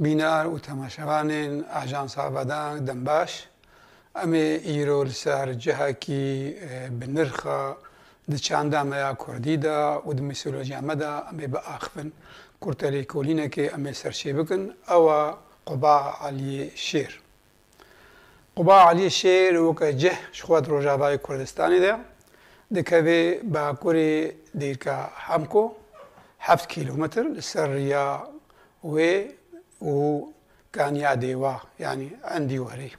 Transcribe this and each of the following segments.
بینار و تەماشەوانێن ئاژانسابەدان دەم باش ئەمێ ئیرۆل سەر جەهاکی بنرخە چاندامەیە کوردیدا و دمیسۆلۆژیامەدا ئەمێ بە ئاخبن کورتەلی کۆلینەکەی ئەمێ سەرشێ بکن ئەوە قوبا عالیە شێر. قوبا عالی شێر وەکە جەه شخوات ڕۆژاوای کوردستانیدا دەکەوێ باکوێ دیرکە حەمکۆ 7 کیلومتر لەسەر یا وێ كان کانیادی وا یعنی ئەندی وەری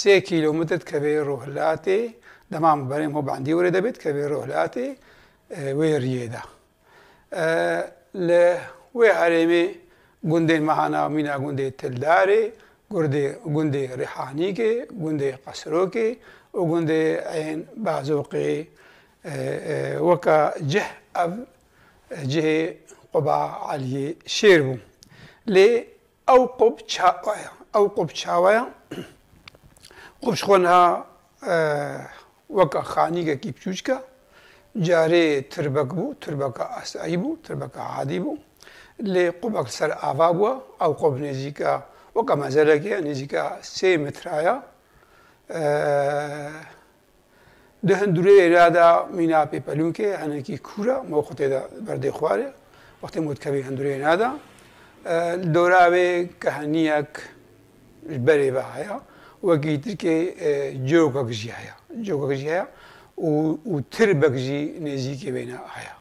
سێ کیلومترت کە بێ ڕۆهلاتێ دەمام بەرێم هۆ باندی وەرە دەبێت كبير روح لاتي وێ ریێدا لە وێ هەرێمێ گوندێن مەهانا مینا گوندێ تلدارێ گوندێ ڕێحانیکێ گوندێ قەسرۆکێ و گوندێ ئەین بازۆقێ اه، اه، وكا جه اب جه قوبا علي شيربو بوو أوقب شاوايا أوقب شاوايا قبش خونها وەکە خانیگەکی بچوچکە جارێ تربەک بوو تربەکە ئاسایی بوو تربەکە عادی بوو لێ قوبەک سەر ئاوا بووە ئەو قۆب نێزیکە وەکە مەزەرەکە نێزیکە سێ مترایە دەهند دوورێ ئێرادا مینا پێپەلونکێ هەنێکی کورە مەو خوتێدا بەردەی خوارێ وەختی متکەوی هەندورێ نادا دوراوي کە هەنیەک بايا بەهەیە وەکی ترکێ جۆکەک ژی هەیە جۆکەک و تربك جي نێزیکی بینە هيا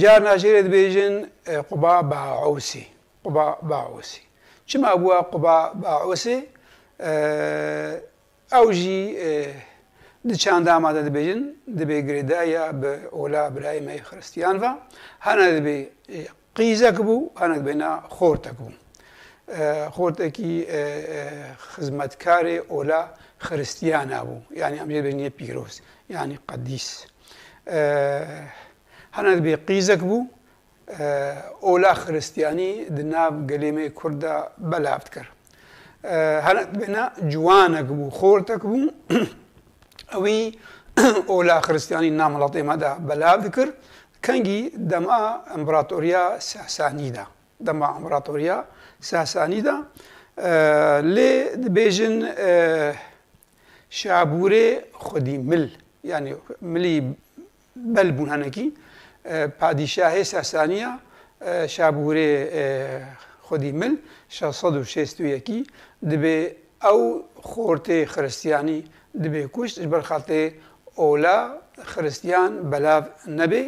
جار ناژێرت بيجن اه، قبا باعوسي قبا باعوسي شما بووە قبا باعوسي اه، اوجي ژی اه، دی چند آماده دی بیجن دی یا به اولا برای می خرستیان و هنه دی بی قیزک بو هنه دی بینا خورتک خورت خورتکی خزمتکار اولا خرستیان بو یعنی امجید بینی پیروز یعنی قدیس هنه دی بی قیزک بود، اولا خرستیانی دی ناب گلیمه کرده بلافت کرد هنه دی بینا جوانک کبو خورت کبو ئەوەی ئۆلا خستیانی نامەڵاتێمەدا بەلاو کرد کەنگی دەما ئەمبراتۆریا ساسانیدا دەما ئەمبراتۆریا ساسانیدا لێ دەبێژن شابورێ خودی مل ینی ملی بەلبوون هەنەکی پادیشاهێ ساسانیە شابورێ خودی مل 1661 دەبێ ئەو خۆرتێ خرستیانی dibe kuşt ji ber xaltê ola xiristiyan belav nebe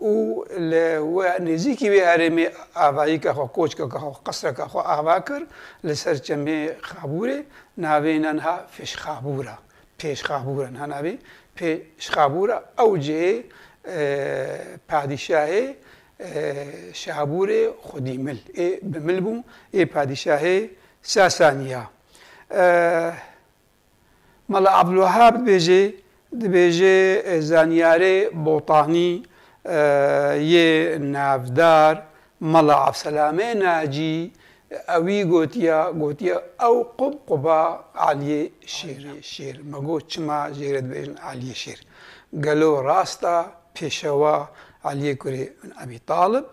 û li we nêzîkî wê erêmê avayîka xwe koçkeka xwe qesreka xwe ava kir li ser çemê xabûrê navênan ha pêşxabûra pêşxabûran ha navê pêşxabûra ew cihê padîşahê şaburê xwedî mil ê bimil bû ê padîşahê sasaniya مەلا ئەبلوهاب دبێژێ دبێژێ زانیارێ بۆتانی یێ ناودار مەلا عبسەلامێ ناجی ئەوی گوتیە گوتیە ئەو قوب قوبا عالیێ شێر شێر مەگۆ چما ژێرت بێژن عالیە شێر گەلۆ ڕاستە پێشەوە عالیە کورێ من ئەبی تاالب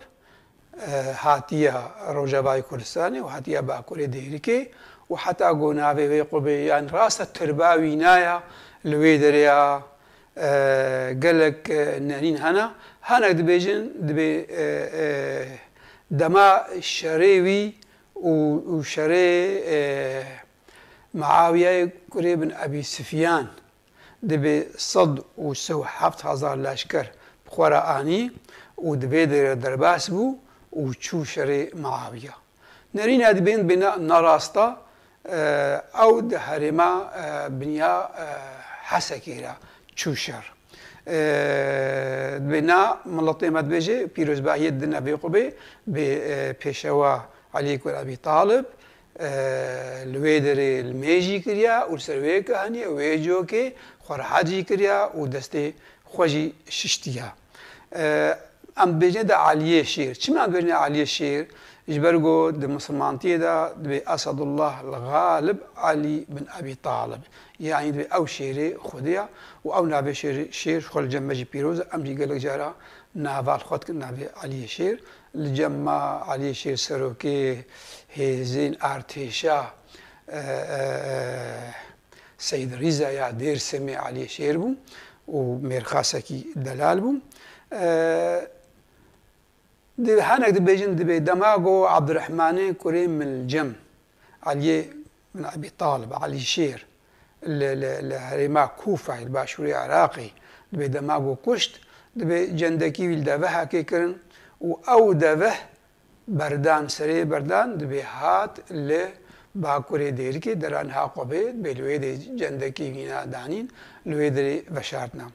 هاتیە ڕۆژەبای کوردستانی و هاتیە باکورێ دەیرکێ وحتا گۆناوێ وێ قوبەیان يعني ڕاستە ترباوی آه، آه، نایە لەوێ دەریا گەلک نەرین هەنا هەنێک دبێژن دبێ آه، دەما شەرێوی و شەرێ معاویای کوێ بن ئەبی سفیان دەبێ صد و سە هزار لاشکر بخورا ئانی و دەبێ درباس بو و چوو شەرێ معاویە. نەرینە دەبێن بێنە نەڕاستە او د هریما بنیا حسکیرا چوشر بنا ملت احمد بجه پیروز باهی دن ابی قبه به پیشوا علی کور ابی طالب لویدر المیجی کریا او سروی کهانی ویجو که خورحاجی کریا او دسته خوشی ششتیا ام بجنه د علیه شیر چی من بجنه علیه شیر؟ جبرقو دي مسلمانتي دا دبي أسد الله الغالب علي بن أبي طالب يعني دبي أو شيري خديع وأو نابي شيري شير خل جمع جي بيروز أم جي قلق جارا نافال خد نابي علي شير لجمع علي شير سروكي هيزين ارتيشا اه، اه، سيد ريزا يا دير سمي علي شير بو وميرخاسكي دلال بو اه، دي حانك دي بيجن دي بي دماغو عبد الرحمن كريم من الجم علي من أبي طالب علي شير الهريما كوفة الباشوري عراقي دي بي دماغو كشت دي بي جندكي ويلدابها كي كرن و أو دابه بردان سري بردان دي بي هات اللي باكوري ديركي دران ها قبید به لوی جندكي وينا دانين دانین لوی بشارتنا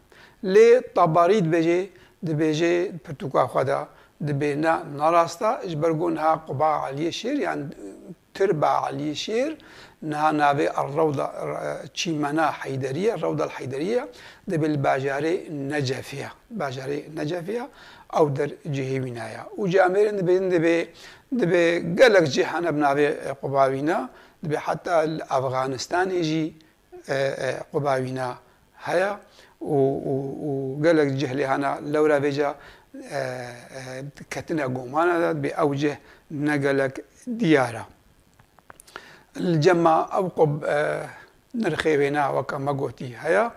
لي طباريد بيجي دي بيجي برتوكا خدا دبينا نراستا اجبرقون ها قبا علی شیر یعنی يعني تربا علی شیر نها نابي الروضة تشيمانا حيدرية الروضة الحيدرية دبي الباجاري نجفية باجاري نجفية أو در جهي ونايا وجاميرين دبي دبي دبي قالك جيحانا بنابي قباوينا دبي حتى الأفغانستان يجي قباوينا هيا و و و قالك جهلي هنا لورا بيجا كتنه قومانه بأوجه نقلك دياره الجمع او قب آه، نرخي بنا وكما قوتي هيا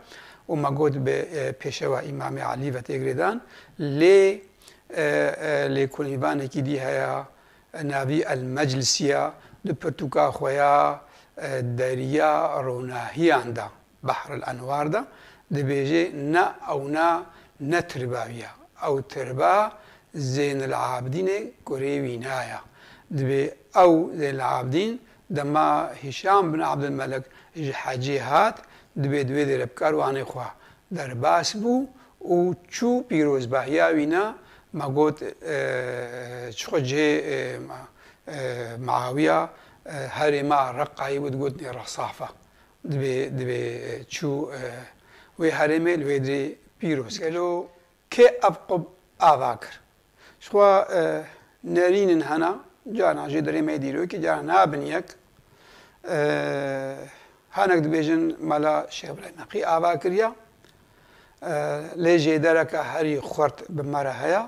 وما قوت آه، بيشوا امام علي وتغريدان لي آه، لكونيباني كي دي هيا نبي المجلسية دو برتوكا خويا دريا روناهي عند بحر الانوار دا دي بيجي نا او نا نتر ئەو تربا زێن العابدینێ کورەی وینایە دبێ ئەو زێن العابدین دەما هیشام بن عبدن مەلک ji حەجێ هات دبێ دوێ دێرە بکار وانێ خوا دەرباس بوو و چوو پیرۆزباهیاوینا مەگوت چخۆجێ معاویە هەرێما ڕقایی وت گوتنی ڕەسافە دبێ چوو وێ هەرێمێ لێدرێ پیرۆز ئەلۆ كي أبقب آباكر شخوا اه، نارين هنا جانا جدري ما يديرو كي جانا بنيك اه، هانك دبيجن مالا شيخ إبراهيم حقي آباكر اه، يا لێ جێدەرەکە هەری خورد بمەرە هەیە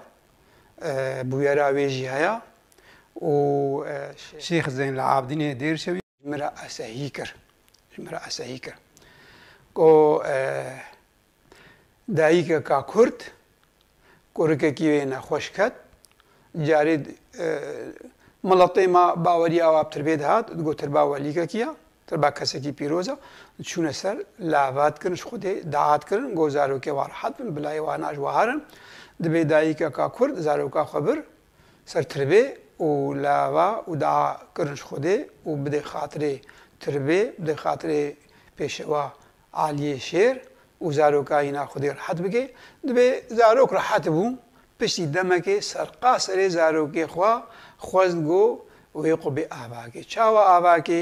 بویێرا وێژی هەیە و شێخ زین لە عابدینێ دێرشەوی مرا ئەسەهی مرا مرە ئەسەهی کرد کۆ دایکە کۆرکێکی وێنە خۆشکەت جارێ مڵەتی ما باوەری ئاوابتر بێ دەهات گۆتر باوەلیکەکیە تر با کەسێکی پیرۆزە چوونە سەر لاواتکردن خودێ داهاتکردن گۆ زارۆکێ وارحات بن بلای وا ناژوهارن دەبێ دایکەکە کورد زارۆکە خەبر سەرتربێ و لاوا و داکردنش خودێ و بدێ خااتێ تربێ بدە خااتێ پێشەوە عالیە شێر و زارۆکە هینا خودی ڕحەت بکێ دەبێ زارۆک ڕحەت بوو پشتی دەمەکێ سەرقا سەرێ زارۆکێ خوا خۆزن گۆ وێ قوبێ ئاواکێ چاوە ئاواکێ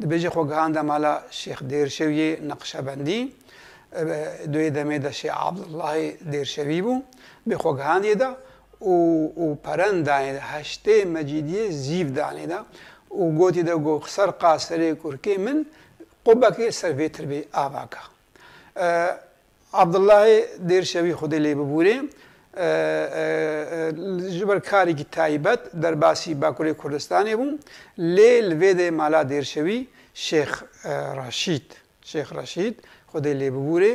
دەبێژە خۆگەهاندا مالا شێخ دێرشەویێ نەقشەبندی دوێ دەمێ دەشێ عبدڵی دێرشەوی بوو بێ خۆگەهانێدا و پەرەندانێدا هەشتێ مەجیدیە زیف دانێدا و گۆتی دەگۆ سەر قاسەرێ کورکی من قوبەکێ سەرێتر بێ ئاواکە. عبدله دێرشەوی خودی لێ ببوورێ ژبەر کارێکی تایبەت دەرباسی باکووری کوردستانی بووم لێ لێدێ مالا دێرشەوی شێخ ڕاشید شێخ ڕاشید خودی لێ ببوورێ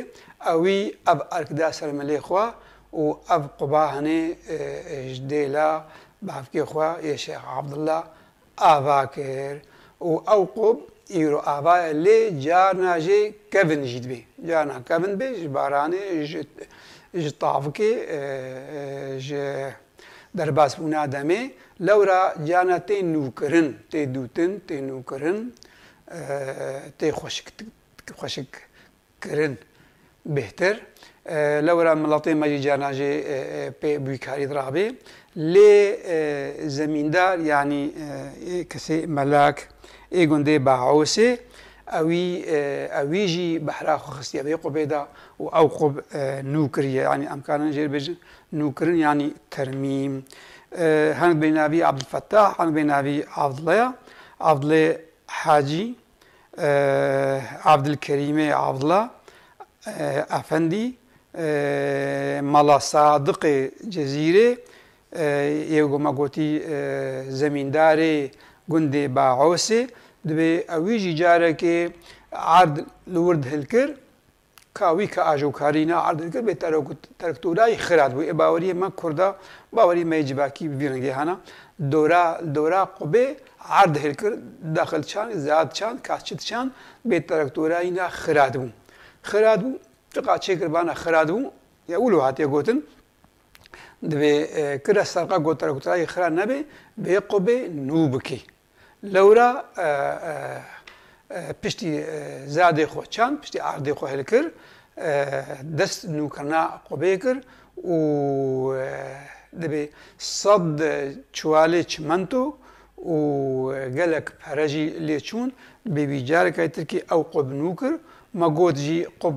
ئەوی ئەب ئەرکدا سەرمە لێخوا و ئەب قوبا هەنێ دێلا بافکێخوا یشێخ عبدله ئاوا کرد و ئەو قوب ایرو آبا لی جار ناجی کبن جید بی جار نا کبن بی جبارانی جطافکی جبارانی درباس بونا دمه لورا جانا تی نوکرن تی دوتن تی نوکرن تی خوشک خوشک کرن بهتر لورا ما ماجي جانا جي بي بيكاري درابي لي زميندار يعني كسي ملاك ای ئێگوندێ اوی آه، اویجی بحرا خو خستی ئەوەی قوبێدا و او قب نوکریه آه، ئەو قوب نوکریە ینی يعني ئەمکانن ژێربژ نوکردن يعني آه، ینی تەرمیم هەند بینناوی عبدفتا هەند بینناوی عبدڵەیە عبدڵێ حاجی عبدکەریمێ عبدڵە ئەفەندی مەڵە سادقێ جەزیرێ ئێوەگۆمەگوتی زەمیندارێ گوندێ باعوسێ دبێ ئەویژی جارێکێ ئارد لورد هلکر کاوی کە ئاژەوکارینە ئاردکر بێت تەرکتورای خرات بوو ئێ باوەریە مە کووردا باوەری مەجیباکی بڤێنگی هەنا دۆرا قوبێ عرد هلکرد داخلچان زیاد چان کاچت چان بێت تەرکتورایینا خرات بوو خرات بوو تقا چێکربانە خرات بوو یا ولو هاتێ گوتن دەبێ کرە سەرقا گۆتەرکتورایی خران نەبێ بێ قوبێ نوو بکەی لەورا پشتی زادێ خۆچان پشتی ئاردێ خۆ هەل کرد دەست نوکەنا قوبەیە کرد و دەبێ سەد چوالێ چمەندۆ و گەلک پەرەژی لێچوون بێبی جارەکەی ترکی ئەو قوبنو کرد مەگۆتجی قوب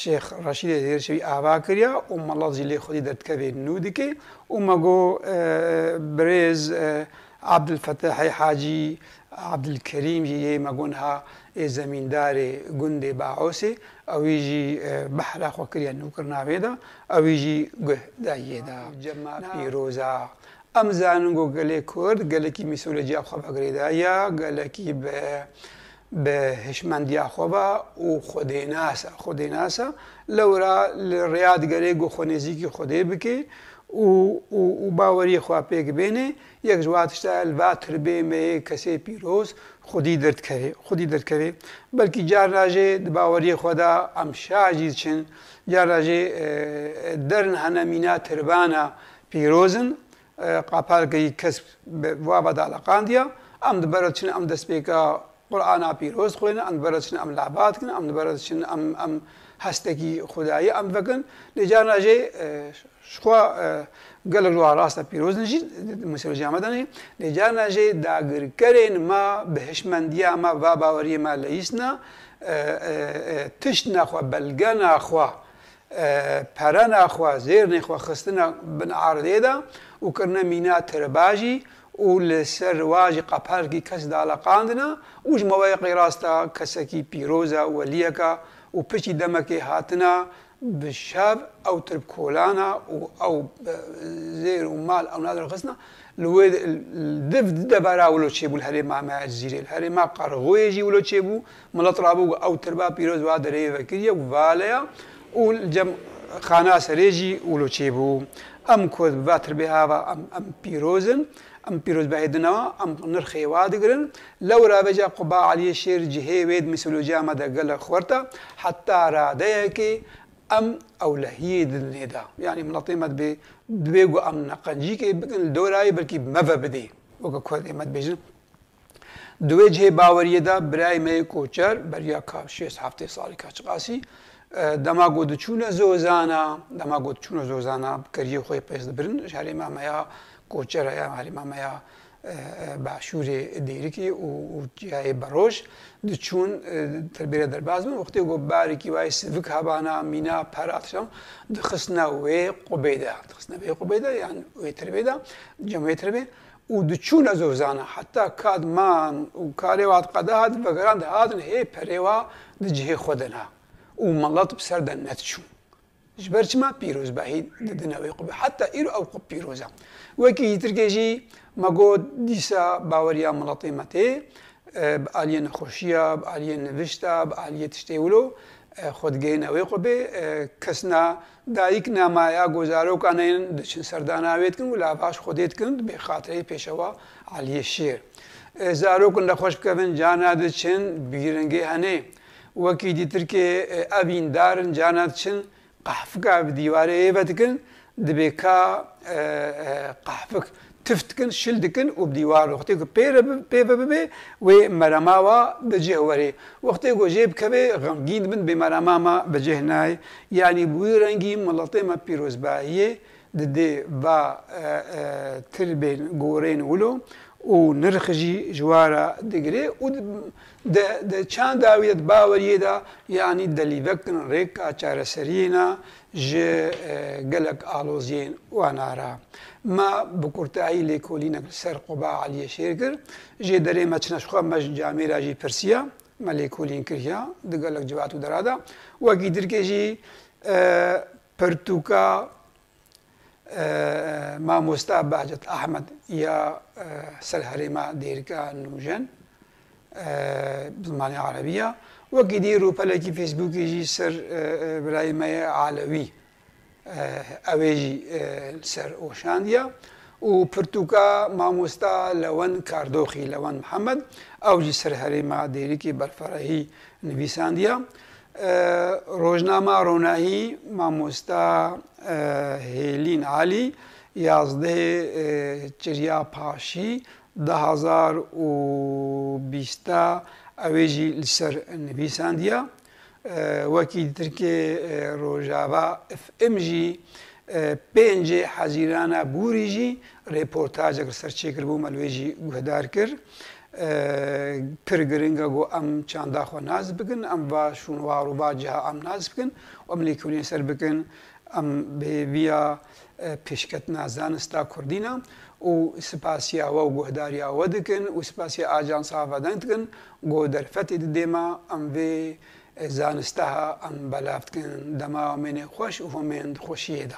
شێخ ڕەشی هێرشەوی ئاوا کردیا و مەڵازی لێ خودی دەتکەوێت نو دیکەی و مەگۆ برێز عبدالفتح حاجی عبدالکریم جی یه مگونها زمیندار گند باعوسه اوی جی بحر خو کریا نو کرناوی دا اوی جی گه دایه دا جمع پیروزا ام زاننگو گلی کرد گلی کی میسولوژی خواب اگریدا یا گلی کی به به هشمندیا خوبا او خودیناسا خودیناسا لورا ریاد گری گو خونیزی کی خوده بکی او, او, او باوەری خواپێک بێنێ یەک جواتشتا ئەلواتر بێ مەیە کەسێ پیرۆز خودی دەردکەێ خودی دەرکەوێ بەلکی جارراژێ باوەری خۆدا ئەم شاژی چن جارراژێ دەرن هەنەمینا تربانە پیرۆزن قاپارگەی کەس وا بەداڵەقاندە ئەم دبەرە چن ئەم دەستپێکە قورآنا پیرۆز خوێنە ئەم بەرەچن ئەم لاباتکن ئەم دبەرەچن ئەم ئەم هەستێکی خودایی ئەم بەکەن لەجار ناژێ شخوا گەلە لو ڕاستە پیرۆزنژی مسیۆژامەدەنی لەجار ناژێ داگرکەرێن ما بەهشمەندیا ما با باوەریە ما لە ئیسنا تشت ناخوا بەلگە ناخوا. پەرە ناخوا زێر نێخوا خستنە بنعاردێدا وکردە مینا ترباژی و لەسەر واژی قەپەرگی کەس داڵەقاندنە وژمەوەی قیڕاستە کەسەکی پیرۆزە وەلیەکە و پشتی دمکی هاتنا به بشاب او ترب کولانا و او زیر و مال او نادر خسنا لێ دف دەبارا ولو چێبوو ما مامە زیرێ هەرێ ما قەرغۆیەژی ولو بو چێبوو رابو او تربا پیرۆز وا دەرەیەوەکردە و بالەیە و خانە سەرێژی ولو بو ئەم کۆت بواتر ام ئەم پیرۆزن ئەم پیرۆز بەهێدنەوە ئەم نرخی وا دەگرن لەو رابەجا قوبا علیە شێر جهێوێت میسلوجیامە دەگە لە خوەرتە حتا رادەیەکی ئەم ئەو لە هیە دنێدا یعنی يعني منڵەتیمەت بێ دوێگو ئەم نەقەنجیکەی بکن دۆرایی بەرکی مەڤە بدەی وەکە کۆت ئێمەت بێژن دوێ جێ باوريدا براي مي كوچر بريا كاف شيس هفته سالي کاچقاسی dema got diçûne zozana dema got diçûne zozana kiriye xwe pês dibirin ji herêma me ya koçera ya herêma me ya başûrê dêrikî û ciyayê beroj diçûn terbêrê derbaz bin wextê got barekî wayê sivik hebana mîna peratişan dixistine wê qubê de dixistine wê qubê de yan wê terbê de cem wê terbê û diçûne zozana heta kad man û karê wat qede hat vegeran de hatin hê perê wa di cihê xwe de ne و مەڵات بسەر دا نەچوو ژبەرچما پیرۆز باهی دەدنەوەی قوب حتا ئیر ئەو قوب پیرۆزە وەکی هیترگێژی مەگۆ دیسە باوەریا مڵەتی مەتێ بە ئالیە نەخۆشیە بە ئالیە نوشتە بە ئالیە تشتێولۆ خۆتگەینەوەی قوبێ کەسنا دایک نامایە گۆزارۆکانێن دچین سەرداناوێتکن و لاپاش به خاطر خاتەی پێشەوە شیر زارو کن لە خۆش بکەبن جانا دچین بیرنگی هەنێ. وەکی دیترکێ ئەبیندارن جانات چن قافکە دیوارە ئێبە دکن دبێ کا قافک تفتکن شل dikin û dîwar wextê ku pêre pêve bibe wê meremawa bi cih werê wextê ku jê bikeve xemgîn bin bê merema ma bi cih nayê yanî bu wî rengî miletê me pîrozbahiyê didê va tirbên gorên wilo و نرخجی جوارە دەگرێ و دە چند داویێت باوەریێدا یعنی دەلیڤکن ڕێکا چارەسەرینا ji gelek aloziyên wanara. Ma bi kurtayî lêkolînek ser qoba aliyê şêr kir, jê derê me çineşxwa me ji camêra jî pirsiya me lêkolîn kiriya di gelek civat û derada, wekî dirkê jî pirtûka ما مستا بحجت احمد يا آه، سر سرهريما ديركا نوجن آه، بالمانيا عربيه وكيدي روبالكي فيسبوك يجي سر آه، برايمي علوي اويجي سر اوشانديا و برتوكا ما مستا لون مامۆستا لەوەن کاردۆخی لەوەن محەممەد ئەوجی سەرهرێما دێریکی بەرفەرەهی نویساندیە ڕۆژنامە ڕۆنایی مامۆستا هێلین عالی یازدە چریا پاشی دههزار و بیستە ئەوێژی لەسەر نویساندیە وەکی ترکێ ڕۆژاوا ئەمژی پێنجێ حەزیرانە بوریژی ڕێپۆرتاجێک سەرچێکرد بوو مەلوێژی گوهدار کرد. Kırgırıngago am çanda xo naz bikin, am va şun var va ciha am naz bikin, am lêkûnê ser bikin am bê viya e, pêşketina zanista Kurdîna û spasiya we û guhdariya we dikin û spasiya ajansa ve deng dikin got derfetê di dêma em vê e, zanisteha em belav dikin dema homênê xweş û homên xweşiyê de.